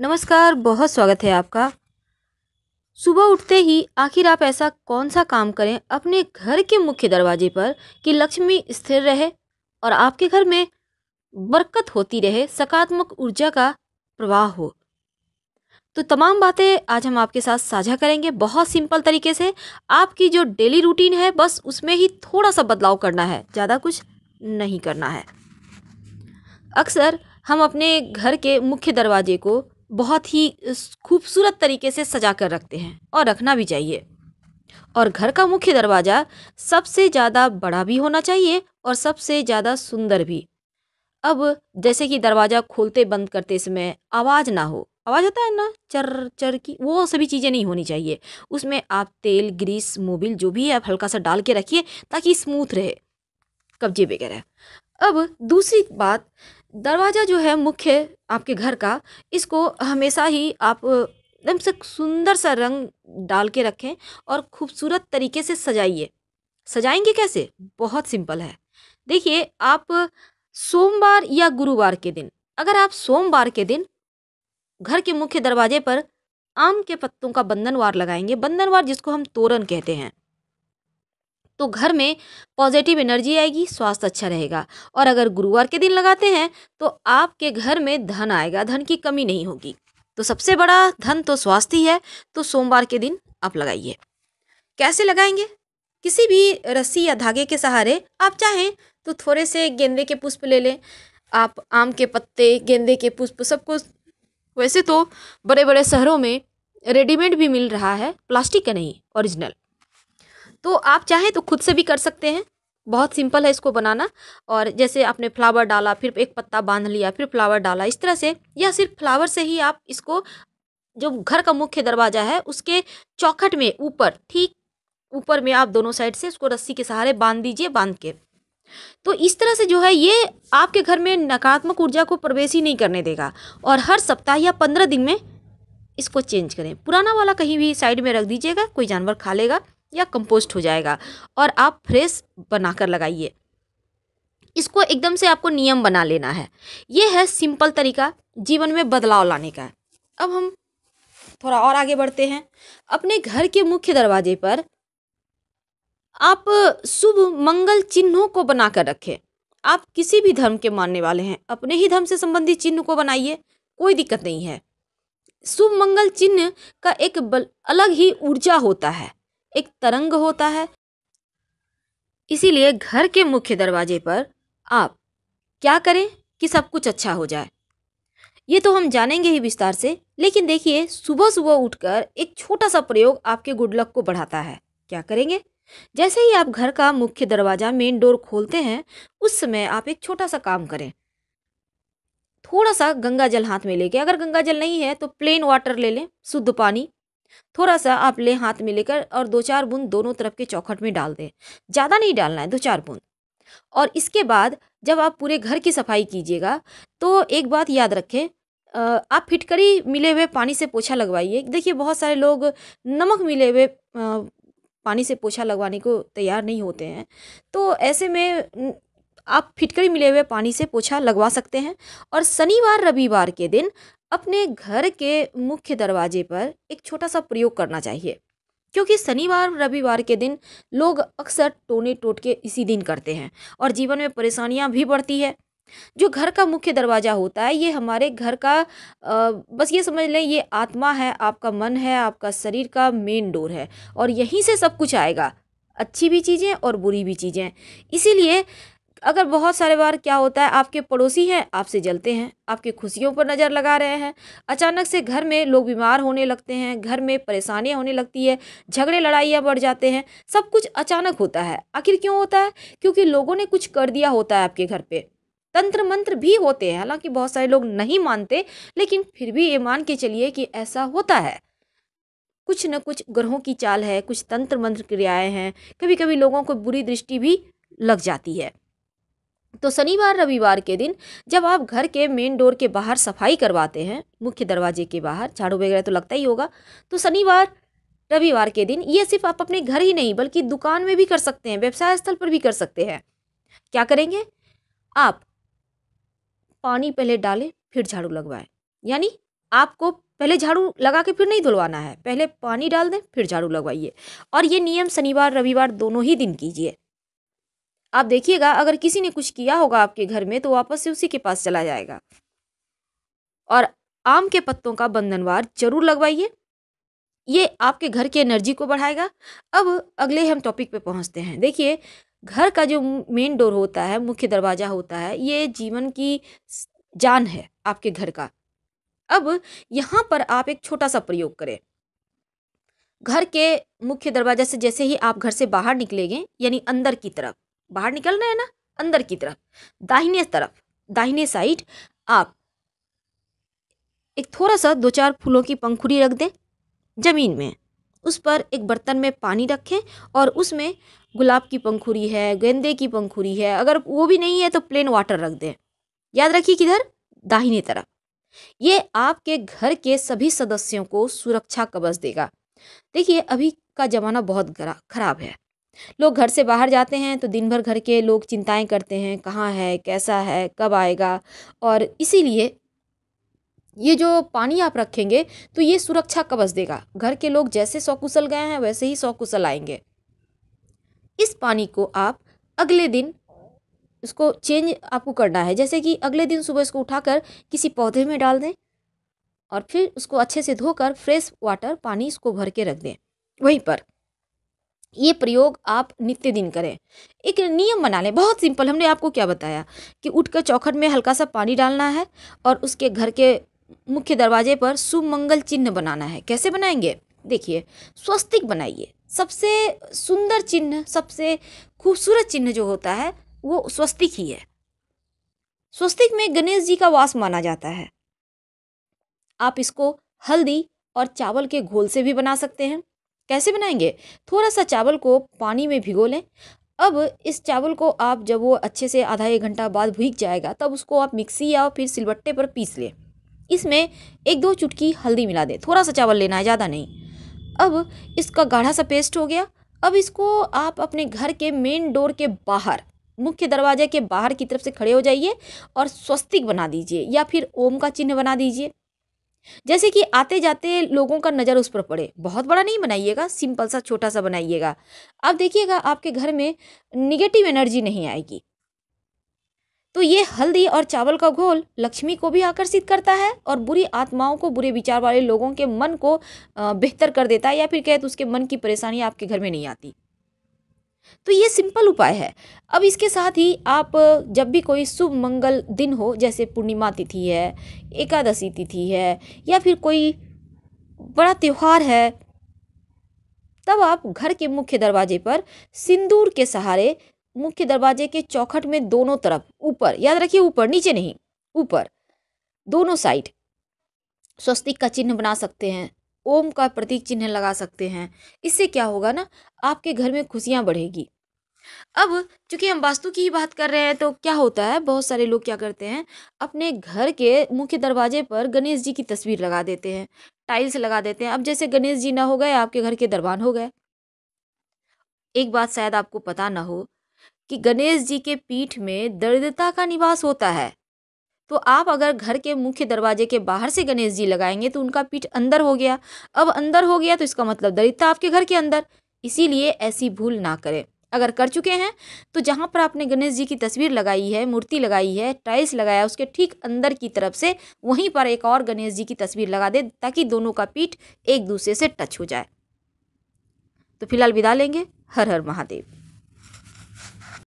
नमस्कार बहुत स्वागत है आपका सुबह उठते ही आखिर आप ऐसा कौन सा काम करें अपने घर के मुख्य दरवाजे पर कि लक्ष्मी स्थिर रहे और आपके घर में बरकत होती रहे सकारात्मक ऊर्जा का प्रवाह हो तो तमाम बातें आज हम आपके साथ साझा करेंगे बहुत सिंपल तरीके से आपकी जो डेली रूटीन है बस उसमें ही थोड़ा सा बदलाव करना है ज़्यादा कुछ नहीं करना है अक्सर हम अपने घर के मुख्य दरवाजे को बहुत ही खूबसूरत तरीके से सजा कर रखते हैं और रखना भी चाहिए और घर का मुख्य दरवाज़ा सबसे ज़्यादा बड़ा भी होना चाहिए और सबसे ज़्यादा सुंदर भी अब जैसे कि दरवाज़ा खोलते बंद करते समय आवाज़ ना हो आवाज़ आता है ना चर चर की वो सभी चीज़ें नहीं होनी चाहिए उसमें आप तेल ग्रीस मोबिल जो भी है आप हल्का सा डाल के रखिए ताकि स्मूथ रहे कब्जे वगैरह अब दूसरी बात दरवाज़ा जो है मुख्य आपके घर का इसको हमेशा ही आप एकदम से सुंदर सा रंग डाल के रखें और खूबसूरत तरीके से सजाइए सजाएंगे कैसे बहुत सिंपल है देखिए आप सोमवार या गुरुवार के दिन अगर आप सोमवार के दिन घर के मुख्य दरवाजे पर आम के पत्तों का बंधनवार लगाएंगे बंधनवार जिसको हम तोरण कहते हैं तो घर में पॉजिटिव एनर्जी आएगी स्वास्थ्य अच्छा रहेगा और अगर गुरुवार के दिन लगाते हैं तो आपके घर में धन आएगा धन की कमी नहीं होगी तो सबसे बड़ा धन तो स्वास्थ्य ही है तो सोमवार के दिन आप लगाइए कैसे लगाएंगे किसी भी रस्सी या धागे के सहारे आप चाहें तो थोड़े से गेंदे के पुष्प ले लें आप आम के पत्ते गेंदे के पुष्प सबको वैसे तो बड़े बड़े शहरों में रेडीमेड भी मिल रहा है प्लास्टिक का नहीं ओरिजिनल तो आप चाहें तो खुद से भी कर सकते हैं बहुत सिंपल है इसको बनाना और जैसे आपने फ्लावर डाला फिर एक पत्ता बांध लिया फिर फ्लावर डाला इस तरह से या सिर्फ फ्लावर से ही आप इसको जो घर का मुख्य दरवाज़ा है उसके चौखट में ऊपर ठीक ऊपर में आप दोनों साइड से उसको रस्सी के सहारे बांध दीजिए बांध के तो इस तरह से जो है ये आपके घर में नकारात्मक ऊर्जा को प्रवेश ही नहीं करने देगा और हर सप्ताह या पंद्रह दिन में इसको चेंज करें पुराना वाला कहीं भी साइड में रख दीजिएगा कोई जानवर खा लेगा या कंपोस्ट हो जाएगा और आप फ्रेश बनाकर लगाइए इसको एकदम से आपको नियम बना लेना है ये है सिंपल तरीका जीवन में बदलाव लाने का अब हम थोड़ा और आगे बढ़ते हैं अपने घर के मुख्य दरवाजे पर आप शुभ मंगल चिन्हों को बनाकर रखें आप किसी भी धर्म के मानने वाले हैं अपने ही धर्म से संबंधित चिन्ह को बनाइए कोई दिक्कत नहीं है शुभ मंगल चिन्ह का एक अलग ही ऊर्जा होता है एक तरंग होता है इसीलिए घर के मुख्य दरवाजे पर आप क्या करें कि सब कुछ अच्छा हो जाए ये तो हम जानेंगे ही विस्तार से लेकिन देखिए सुबह सुबह उठकर एक छोटा सा प्रयोग आपके गुड लक को बढ़ाता है क्या करेंगे जैसे ही आप घर का मुख्य दरवाजा मेन डोर खोलते हैं उस समय आप एक छोटा सा काम करें थोड़ा सा गंगा जल हाथ में लेके अगर गंगा जल नहीं है तो प्लेन वाटर ले लें शुद्ध पानी थोड़ा सा आप ले हाथ में लेकर और दो चार बूंद दोनों तरफ के चौखट में डाल दें ज़्यादा नहीं डालना है दो चार बूंद और इसके बाद जब आप पूरे घर की सफाई कीजिएगा तो एक बात याद रखें आप फिटकरी मिले हुए पानी से पोछा लगवाइए देखिए बहुत सारे लोग नमक मिले हुए पानी से पोछा लगवाने को तैयार नहीं होते हैं तो ऐसे में आप फिटकरी मिले हुए पानी से पोछा लगवा सकते हैं और शनिवार रविवार के दिन अपने घर के मुख्य दरवाजे पर एक छोटा सा प्रयोग करना चाहिए क्योंकि शनिवार रविवार के दिन लोग अक्सर टोने टोटके इसी दिन करते हैं और जीवन में परेशानियां भी बढ़ती है जो घर का मुख्य दरवाज़ा होता है ये हमारे घर का आ, बस ये समझ लें ये आत्मा है आपका मन है आपका शरीर का मेन डोर है और यहीं से सब कुछ आएगा अच्छी भी चीज़ें और बुरी भी चीज़ें इसीलिए अगर बहुत सारे बार क्या होता है आपके पड़ोसी हैं आपसे जलते हैं आपकी खुशियों पर नज़र लगा रहे हैं अचानक से घर में लोग बीमार होने लगते हैं घर में परेशानियाँ होने लगती है झगड़े लड़ाइयाँ बढ़ जाते हैं सब कुछ अचानक होता है आखिर क्यों होता है क्योंकि लोगों ने कुछ कर दिया होता है आपके घर पर तंत्र मंत्र भी होते हैं हालांकि बहुत सारे लोग नहीं मानते लेकिन फिर भी ये मान के चलिए कि ऐसा होता है कुछ न कुछ ग्रहों की चाल है कुछ तंत्र मंत्र क्रियाएं हैं कभी कभी लोगों को बुरी दृष्टि भी लग जाती है तो शनिवार रविवार के दिन जब आप घर के मेन डोर के बाहर सफाई करवाते हैं मुख्य दरवाजे के बाहर झाड़ू वगैरह तो लगता ही होगा तो शनिवार रविवार के दिन ये सिर्फ आप अपने घर ही नहीं बल्कि दुकान में भी कर सकते हैं व्यवसाय स्थल पर भी कर सकते हैं क्या करेंगे आप पानी पहले डालें फिर झाड़ू लगवाएं यानी आपको पहले झाड़ू लगा के फिर नहीं धुलवाना है पहले पानी डाल दें फिर झाड़ू लगवाइए और ये नियम शनिवार रविवार दोनों ही दिन कीजिए आप देखिएगा अगर किसी ने कुछ किया होगा आपके घर में तो वापस से उसी के पास चला जाएगा और आम के पत्तों का बंधनवार जरूर लगवाइए ये आपके घर की एनर्जी को बढ़ाएगा अब अगले हम टॉपिक पे पहुंचते हैं देखिए घर का जो मेन डोर होता है मुख्य दरवाज़ा होता है ये जीवन की जान है आपके घर का अब यहाँ पर आप एक छोटा सा प्रयोग करें घर के मुख्य दरवाजे से जैसे ही आप घर से बाहर निकलेंगे यानी अंदर की तरफ बाहर निकल रहे हैं ना अंदर की तरफ दाहिने तरफ दाहिने साइड आप एक थोड़ा सा दो चार फूलों की पंखुड़ी रख दें ज़मीन में उस पर एक बर्तन में पानी रखें और उसमें गुलाब की पंखुड़ी है गेंदे की पंखुड़ी है अगर वो भी नहीं है तो प्लेन वाटर रख दें याद रखिए किधर दाहिने तरफ ये आपके घर के सभी सदस्यों को सुरक्षा कवच देगा देखिए अभी का ज़माना बहुत खराब है लोग घर से बाहर जाते हैं तो दिन भर घर के लोग चिंताएं करते हैं कहाँ है कैसा है कब आएगा और इसीलिए ये जो पानी आप रखेंगे तो ये सुरक्षा कवच देगा घर के लोग जैसे सौकुशल गए हैं वैसे ही सौकुशल आएंगे इस पानी को आप अगले दिन इसको चेंज आपको करना है जैसे कि अगले दिन सुबह इसको उठाकर किसी पौधे में डाल दें और फिर उसको अच्छे से धोकर फ्रेश वाटर पानी इसको भर के रख दें वहीं पर ये प्रयोग आप नित्य दिन करें एक नियम बना लें बहुत सिंपल हमने आपको क्या बताया कि उठकर चौखट में हल्का सा पानी डालना है और उसके घर के मुख्य दरवाजे पर सुमंगल चिन्ह बनाना है कैसे बनाएंगे देखिए स्वस्तिक बनाइए सबसे सुंदर चिन्ह सबसे खूबसूरत चिन्ह जो होता है वो स्वस्तिक ही है स्वस्तिक में गणेश जी का वास माना जाता है आप इसको हल्दी और चावल के घोल से भी बना सकते हैं कैसे बनाएंगे थोड़ा सा चावल को पानी में भिगो लें अब इस चावल को आप जब वो अच्छे से आधा एक घंटा बाद भीग जाएगा तब उसको आप मिक्सी या फिर सिलबट्टे पर पीस लें इसमें एक दो चुटकी हल्दी मिला दें थोड़ा सा चावल लेना है ज़्यादा नहीं अब इसका गाढ़ा सा पेस्ट हो गया अब इसको आप अपने घर के मेन डोर के बाहर मुख्य दरवाजे के बाहर की तरफ से खड़े हो जाइए और स्वस्तिक बना दीजिए या फिर ओम का चिन्ह बना दीजिए जैसे कि आते जाते लोगों का नज़र उस पर पड़े बहुत बड़ा नहीं बनाइएगा सिंपल सा छोटा सा बनाइएगा अब देखिएगा आपके घर में निगेटिव एनर्जी नहीं आएगी तो ये हल्दी और चावल का घोल लक्ष्मी को भी आकर्षित करता है और बुरी आत्माओं को बुरे विचार वाले लोगों के मन को बेहतर कर देता है या फिर कहे तो उसके मन की परेशानी आपके घर में नहीं आती तो ये सिंपल उपाय है अब इसके साथ ही आप जब भी कोई शुभ मंगल दिन हो जैसे पूर्णिमा तिथि है एकादशी तिथि है या फिर कोई बड़ा त्यौहार है तब आप घर के मुख्य दरवाजे पर सिंदूर के सहारे मुख्य दरवाजे के चौखट में दोनों तरफ ऊपर याद रखिए ऊपर नीचे नहीं ऊपर दोनों साइड स्वस्तिक का चिन्ह बना सकते हैं ओम का प्रतीक चिन्ह लगा सकते हैं इससे क्या होगा ना आपके घर में खुशियाँ बढ़ेगी अब चूंकि हम वास्तु की ही बात कर रहे हैं तो क्या होता है बहुत सारे लोग क्या करते हैं अपने घर के मुख्य दरवाजे पर गणेश जी की तस्वीर लगा देते हैं टाइल्स लगा देते हैं अब जैसे गणेश जी ना हो गए आपके घर के दरबान हो गए एक बात शायद आपको पता ना हो कि गणेश जी के पीठ में दरिद्रता का निवास होता है तो आप अगर घर के मुख्य दरवाजे के बाहर से गणेश जी लगाएंगे तो उनका पीठ अंदर हो गया अब अंदर हो गया तो इसका मतलब दरिद्रता आपके घर के अंदर इसीलिए ऐसी भूल ना करें अगर कर चुके हैं तो जहाँ पर आपने गणेश जी की तस्वीर लगाई है मूर्ति लगाई है टाइल्स लगाया उसके ठीक अंदर की तरफ से वहीं पर एक और गणेश जी की तस्वीर लगा दे ताकि दोनों का पीठ एक दूसरे से टच हो जाए तो फिलहाल विदा लेंगे हर हर महादेव